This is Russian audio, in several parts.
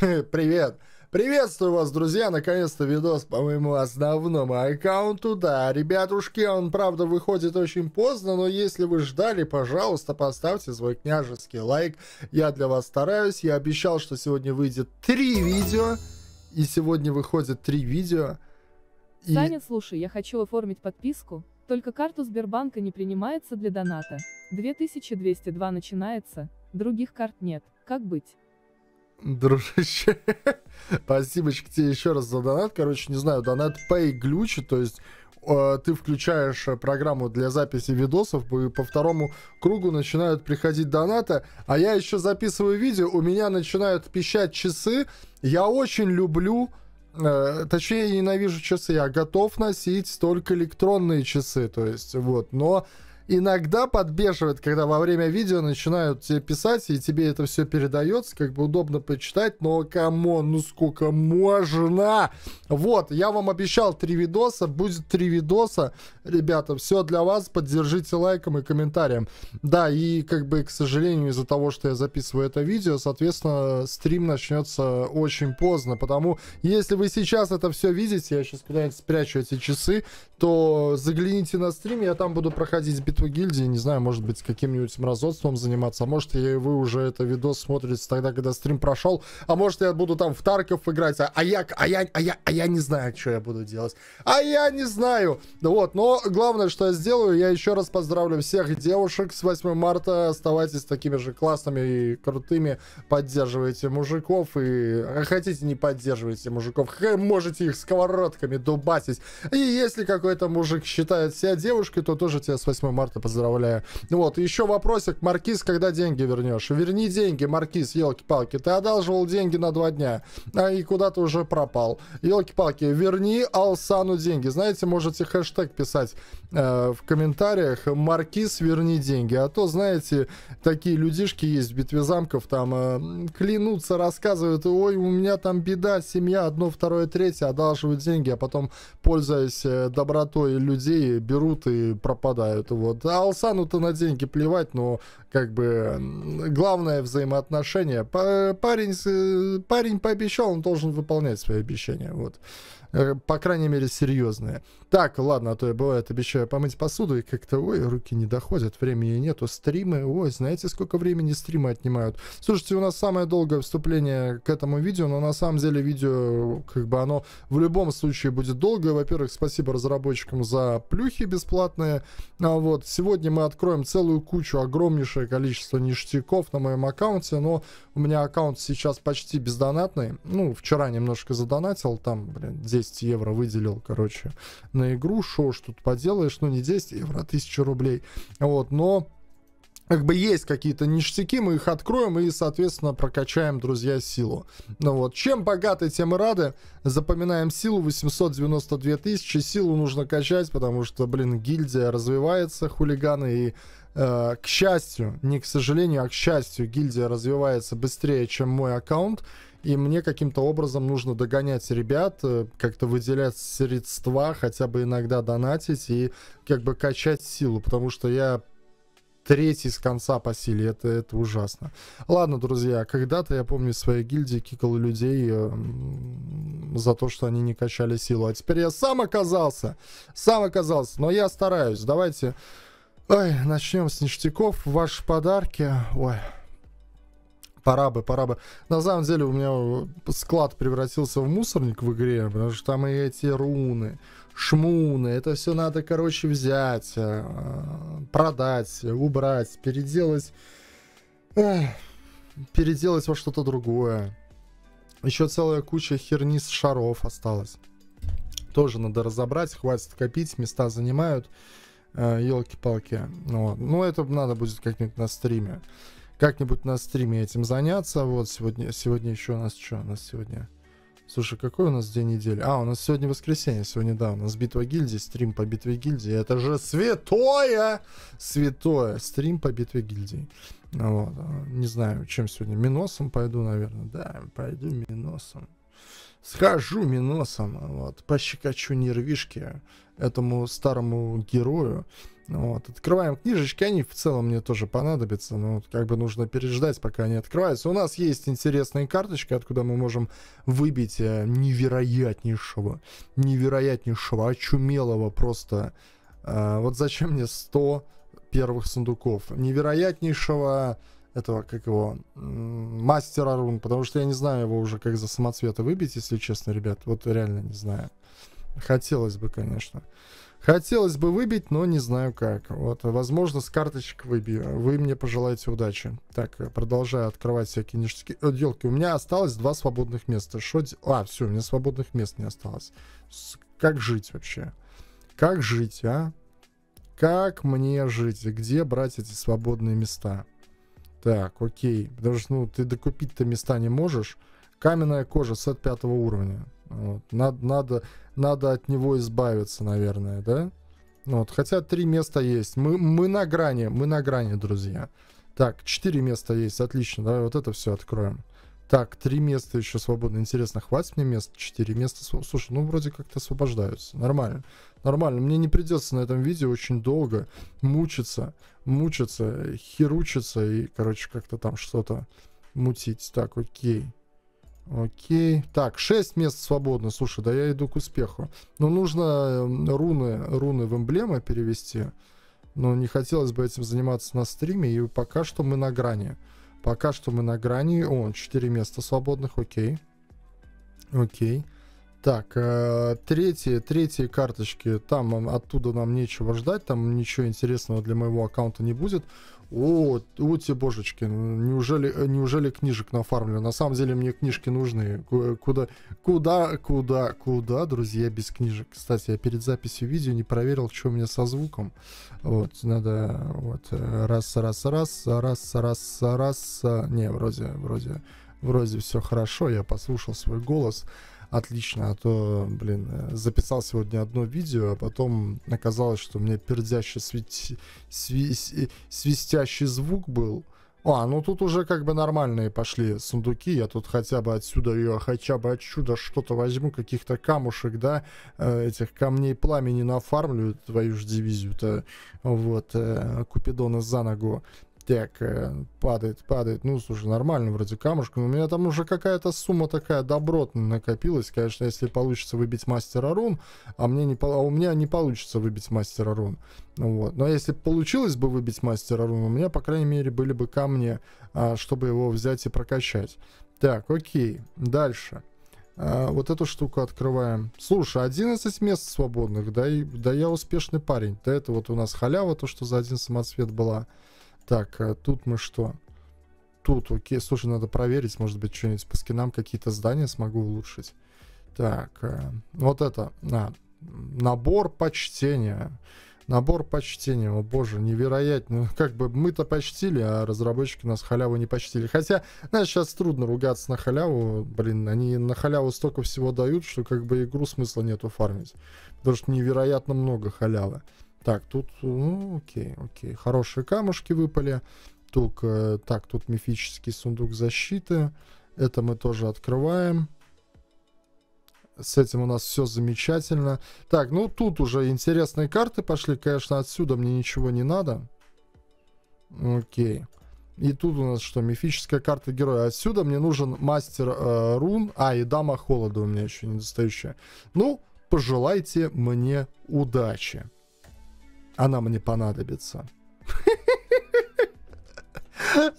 Привет! Приветствую вас, друзья! Наконец-то видос по моему основному аккаунту. Да, ребятушки, он, правда, выходит очень поздно, но если вы ждали, пожалуйста, поставьте свой княжеский лайк. Я для вас стараюсь. Я обещал, что сегодня выйдет три видео. И сегодня выходит три видео. И... Саня, слушай, я хочу оформить подписку. Только карту Сбербанка не принимается для доната. 2202 начинается, других карт нет. Как быть? дружище. Спасибочки тебе еще раз за донат. Короче, не знаю, донат Pay глючи, то есть э, ты включаешь э, программу для записи видосов, и по второму кругу начинают приходить донаты, а я еще записываю видео, у меня начинают пищать часы. Я очень люблю э, точнее, я ненавижу часы. Я готов носить только электронные часы. То есть, вот. Но иногда подбешивает, когда во время видео начинают тебе писать, и тебе это все передается, как бы удобно почитать, но камон, ну сколько можно? Вот, я вам обещал три видоса, будет три видоса, ребята, все для вас, поддержите лайком и комментарием. Да, и как бы, к сожалению, из-за того, что я записываю это видео, соответственно, стрим начнется очень поздно, потому если вы сейчас это все видите, я сейчас куда-нибудь спрячу эти часы, то загляните на стрим, я там буду проходить битву гильдии, не знаю, может быть, каким-нибудь мразотством заниматься. А может, я и вы уже это видос смотрите тогда, когда стрим прошел. А может, я буду там в Тарков играть. А, а, я, а, я, а, я, а я не знаю, что я буду делать. А я не знаю. Вот, но главное, что я сделаю, я еще раз поздравлю всех девушек с 8 марта. Оставайтесь такими же классными и крутыми. Поддерживайте мужиков и а хотите не поддерживайте мужиков. Можете их сковородками дубасить. И если какой-то мужик считает себя девушкой, то тоже тебя с 8 марта марта, поздравляю. Ну вот, еще вопросик, Маркиз, когда деньги вернешь? Верни деньги, Маркиз, елки-палки, ты одалживал деньги на два дня, а и куда ты уже пропал. Елки-палки, верни Алсану деньги. Знаете, можете хэштег писать э, в комментариях, Маркиз, верни деньги. А то, знаете, такие людишки есть в битве замков, там э, клянутся, рассказывают, ой, у меня там беда, семья, одно, второе, третье, одалживают деньги, а потом, пользуясь э, добротой людей, берут и пропадают. Вот да, Алсану-то на деньги плевать, но как бы главное взаимоотношение. Парень, э, парень пообещал, он должен выполнять свои обещания. Вот. Э, по крайней мере, серьезные. Так, ладно, а то я бывает обещаю помыть посуду, и как-то, ой, руки не доходят, времени нету, стримы, ой, знаете, сколько времени стримы отнимают? Слушайте, у нас самое долгое вступление к этому видео, но на самом деле видео, как бы оно в любом случае будет долгое. Во-первых, спасибо разработчикам за плюхи бесплатные. А вот, сегодня мы откроем целую кучу, огромнейшее количество ништяков на моем аккаунте, но у меня аккаунт сейчас почти бездонатный. Ну, вчера немножко задонатил, там, блин, 10 евро выделил, короче, на игру. Шо ж тут поделаешь? Ну, не 10 евро, а 1000 рублей. Вот, но как бы есть какие-то ништяки, мы их откроем и, соответственно, прокачаем, друзья, силу. Ну вот, чем богаты, тем и рады. Запоминаем силу 892 тысячи. Силу нужно качать, потому что, блин, гильдия развивается, хулиганы, и, э, к счастью, не к сожалению, а к счастью, гильдия развивается быстрее, чем мой аккаунт и мне каким-то образом нужно догонять ребят, э, как-то выделять средства, хотя бы иногда донатить и как бы качать силу, потому что я третий с конца по силе. Это, это ужасно. Ладно, друзья, когда-то я помню в своей гильдии кикал людей э, за то, что они не качали силу. А теперь я сам оказался. Сам оказался. Но я стараюсь. Давайте... Ой, начнем с ништяков. Ваши подарки. Ой, пора бы, пора бы. На самом деле у меня склад превратился в мусорник в игре, потому что там и эти руны, шмуны, это все надо, короче, взять, э, продать, убрать, переделать, эх, переделать во что-то другое. Еще целая куча херни с шаров осталось. Тоже надо разобрать, хватит копить, места занимают елки-палки. Э, вот. Ну, это надо будет как-нибудь на стриме как-нибудь на стриме этим заняться. Вот сегодня, сегодня еще у нас что? У нас сегодня... Слушай, какой у нас день недели? А, у нас сегодня воскресенье, сегодня, да, у нас битва гильдии, стрим по битве гильдии. Это же святое! Святое! Стрим по битве гильдии. Вот. А, не знаю, чем сегодня. Миносом пойду, наверное. Да, пойду миносом. Схожу миносом, вот, пощекочу нервишки этому старому герою. Ну вот, открываем книжечки, они в целом мне тоже понадобятся, но как бы нужно переждать, пока они открываются. У нас есть интересные карточки, откуда мы можем выбить э, невероятнейшего, невероятнейшего, очумелого просто... Э, вот зачем мне 100 первых сундуков? Невероятнейшего этого, как его, мастера рун, потому что я не знаю его уже, как за самоцвета выбить, если честно, ребят, вот реально не знаю. Хотелось бы, конечно. Хотелось бы выбить, но не знаю как. Вот, возможно, с карточек выбью. Вы мне пожелаете удачи. Так, э, продолжаю открывать всякие ништяки. О, э, елки, у меня осталось два свободных места. Что А, все, у меня свободных мест не осталось. С... Как жить вообще? Как жить, а? Как мне жить? Где брать эти свободные места? Так, окей. Потому что, ну, ты докупить-то места не можешь. Каменная кожа, сет пятого уровня. Вот. Надо, надо, надо от него избавиться, наверное, да? Вот. Хотя три места есть. Мы, мы на грани, мы на грани, друзья. Так, четыре места есть, отлично. Давай вот это все откроем. Так, три места еще свободно. Интересно, хватит мне места Четыре места. Слушай, ну вроде как-то освобождаются. Нормально. Нормально. Мне не придется на этом видео очень долго мучиться, мучиться, херучиться и, короче, как-то там что-то мутить. Так, окей. Окей. Так, 6 мест свободно. Слушай, да я иду к успеху. Но ну, нужно эм, руны, руны в эмблемы перевести. Но не хотелось бы этим заниматься на стриме. И пока что мы на грани. Пока что мы на грани. О, 4 места свободных. Окей. Окей. Так, э, третьи, третьи карточки, там оттуда нам нечего ждать, там ничего интересного для моего аккаунта не будет. О, о те божечки, неужели, э, неужели книжек нафармлю? На самом деле мне книжки нужны. Э, куда, куда, куда, куда, друзья, без книжек? Кстати, я перед записью видео не проверил, что у меня со звуком. Вот, надо, вот, раз, раз, раз, раз, раз, раз, раз, не, вроде, вроде, вроде все хорошо, я послушал свой голос отлично, а то, блин, записал сегодня одно видео, а потом оказалось, что у меня пердящий сви- сви- свистящий звук был. А, ну тут уже как бы нормальные пошли сундуки. Я тут хотя бы отсюда, я хотя бы отсюда что-то возьму, каких-то камушек, да, э, этих камней пламени нафармлю твою же дивизию-то. Вот, э, Купидона за ногу так, э, падает, падает. Ну, слушай, нормально вроде камушка. Но у меня там уже какая-то сумма такая добротная накопилась. Конечно, если получится выбить мастера рун, а, мне не, а у меня не получится выбить мастера рун. Вот. Но если получилось бы выбить мастера рун, у меня, по крайней мере, были бы камни, а, чтобы его взять и прокачать. Так, окей. Дальше. А, вот эту штуку открываем. Слушай, 11 мест свободных. Да, и, да я успешный парень. Да это вот у нас халява, то, что за один самоцвет была. Так, а тут мы что? Тут, окей, слушай, надо проверить, может быть, что-нибудь по скинам, какие-то здания смогу улучшить. Так, а, вот это, на, набор почтения. Набор почтения, о боже, невероятно. Как бы мы-то почтили, а разработчики нас халяву не почтили. Хотя, знаешь, сейчас трудно ругаться на халяву. Блин, они на халяву столько всего дают, что как бы игру смысла нету фармить. Потому что невероятно много халявы. Так, тут, ну, окей, окей. Хорошие камушки выпали. Тук, э, так, тут мифический сундук защиты. Это мы тоже открываем. С этим у нас все замечательно. Так, ну тут уже интересные карты пошли. Конечно, отсюда мне ничего не надо. Окей. И тут у нас что? Мифическая карта героя. Отсюда мне нужен мастер э, рун. А, и дама холода у меня еще недостающая. Ну, пожелайте мне удачи. Она мне понадобится.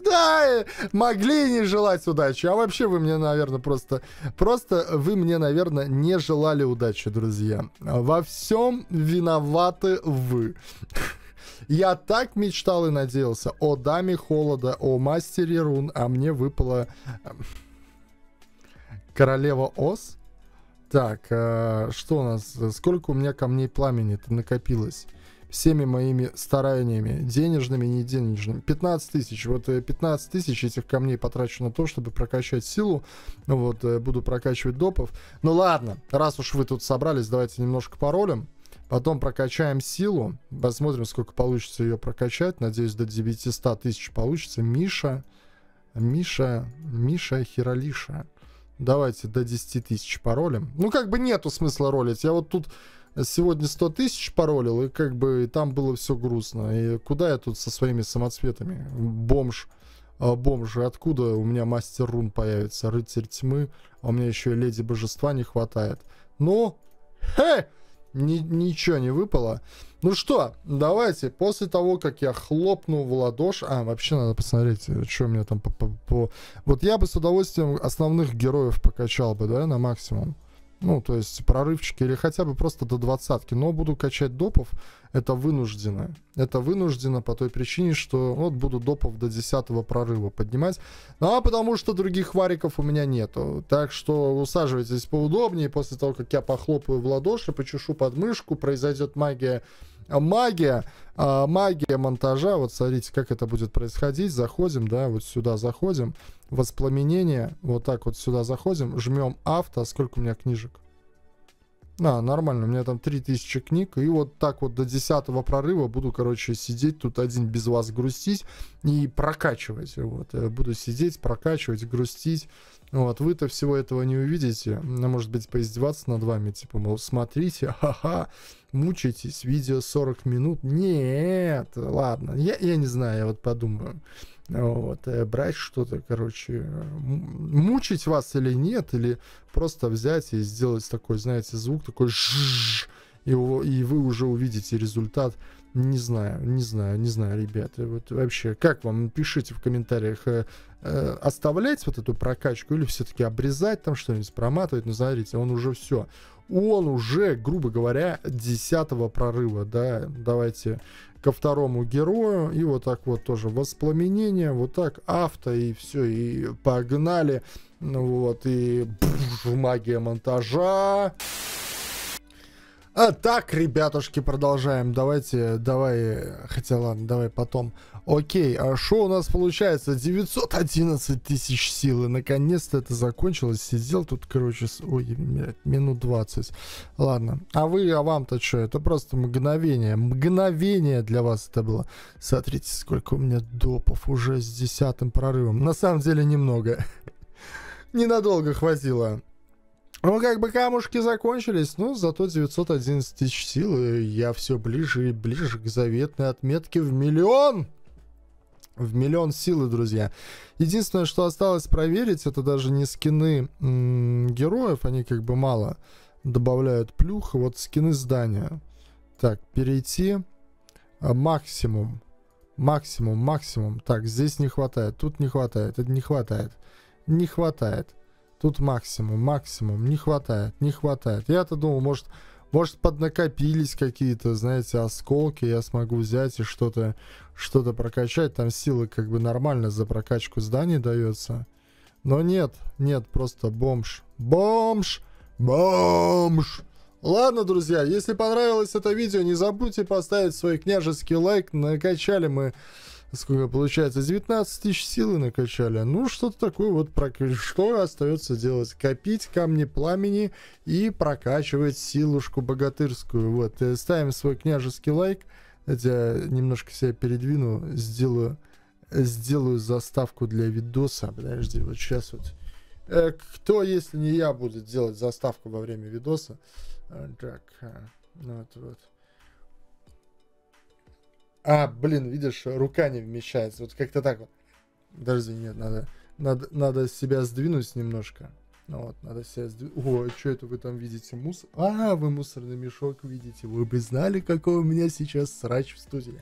Да, могли не желать удачи. А вообще вы мне, наверное, просто... Просто вы мне, наверное, не желали удачи, друзья. Во всем виноваты вы. Я так мечтал и надеялся о даме холода, о мастере рун, а мне выпала э, королева ос. Так, э, что у нас? Сколько у меня камней пламени накопилось? всеми моими стараниями, денежными и неденежными. 15 тысяч, вот 15 э, тысяч этих камней потрачу на то, чтобы прокачать силу, ну вот, э, буду прокачивать допов. Ну ладно, раз уж вы тут собрались, давайте немножко паролем. Потом прокачаем силу, посмотрим, сколько получится ее прокачать. Надеюсь, до 900 тысяч получится. Миша, Миша, Миша Хиролиша Давайте до 10 тысяч паролем. Ну, как бы нету смысла ролить. Я вот тут сегодня 100 тысяч паролил, и как бы там было все грустно. И куда я тут со своими самоцветами? Бомж, а, бомж, откуда у меня мастер рун появится? Рыцарь тьмы, а у меня еще и леди божества не хватает. Но, хе, ни, ничего не выпало. Ну что, давайте, после того, как я хлопну в ладоши... А, вообще надо посмотреть, что у меня там по, по, по... Вот я бы с удовольствием основных героев покачал бы, да, на максимум. Ну, то есть прорывчики или хотя бы просто до двадцатки. Но буду качать допов, это вынуждено. Это вынуждено по той причине, что вот буду допов до десятого прорыва поднимать. Ну, а потому что других вариков у меня нету. Так что усаживайтесь поудобнее. После того, как я похлопаю в ладоши, почешу подмышку, произойдет магия а магия, а, магия монтажа, вот смотрите, как это будет происходить, заходим, да, вот сюда заходим, воспламенение, вот так вот сюда заходим, жмем авто, сколько у меня книжек? А, нормально, у меня там 3000 книг, и вот так вот до 10 прорыва буду, короче, сидеть тут один без вас грустить и прокачивать, вот, э, буду сидеть, прокачивать, грустить, вот, вы-то всего этого не увидите, может быть, поиздеваться над вами, типа, мол, смотрите, ха-ха, мучаетесь, видео 40 минут. Нет, ладно, я, я не знаю, я вот подумаю. Вот, э, брать что-то, короче, мучить вас или нет, или просто взять и сделать такой, знаете, звук, такой и, и вы уже увидите результат не знаю, не знаю, не знаю, ребята. Вот вообще, как вам? Пишите в комментариях, э, э оставлять вот эту прокачку или все-таки обрезать там что-нибудь, проматывать. Ну, смотрите, он уже все. Он уже, грубо говоря, десятого прорыва, да. Давайте ко второму герою. И вот так вот тоже воспламенение, вот так авто и все, и погнали. Ну вот, и пфф, магия монтажа. А так, ребятушки, продолжаем. Давайте, давай, хотя ладно, давай потом. Окей, а что у нас получается? 911 тысяч силы. Наконец-то это закончилось. Сидел тут, короче, с... ой, минут 20. Ладно. А вы, а вам-то что? Это просто мгновение. Мгновение для вас это было. Смотрите, сколько у меня допов уже с десятым прорывом. На самом деле немного. Ненадолго хватило. Ну, как бы камушки закончились, но зато 911 тысяч сил, и я все ближе и ближе к заветной отметке в миллион! В миллион силы, друзья. Единственное, что осталось проверить, это даже не скины героев, они как бы мало добавляют плюх, вот скины здания. Так, перейти. А, максимум. Максимум, максимум. Так, здесь не хватает, тут не хватает, это не хватает. Не хватает. Тут максимум, максимум. Не хватает, не хватает. Я-то думал, может, может поднакопились какие-то, знаете, осколки. Я смогу взять и что-то что, -то, прокачать. Там силы как бы нормально за прокачку зданий дается. Но нет, нет, просто бомж. Бомж! Бомж! Ладно, друзья, если понравилось это видео, не забудьте поставить свой княжеский лайк. Накачали мы сколько получается, 19 тысяч силы накачали. Ну, что-то такое вот, что остается делать? Копить камни пламени и прокачивать силушку богатырскую. Вот, э, ставим свой княжеский лайк. Я немножко себя передвину, сделаю, сделаю заставку для видоса. Подожди, вот сейчас вот. Э, кто, если не я, будет делать заставку во время видоса? Э, так, ну вот, вот. А, блин, видишь, рука не вмещается. Вот как-то так вот. Подожди, нет, надо, надо, надо себя сдвинуть немножко. Ну вот, надо себя сдвинуть. О, а что это вы там видите? Мусор? А, вы мусорный мешок видите. Вы бы знали, какой у меня сейчас срач в студии.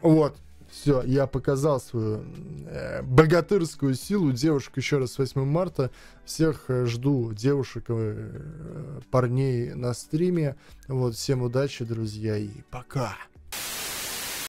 Вот все, я показал свою э, богатырскую силу девушек еще раз 8 марта. Всех э, жду девушек, э, э, парней на стриме. Вот, всем удачи, друзья, и пока!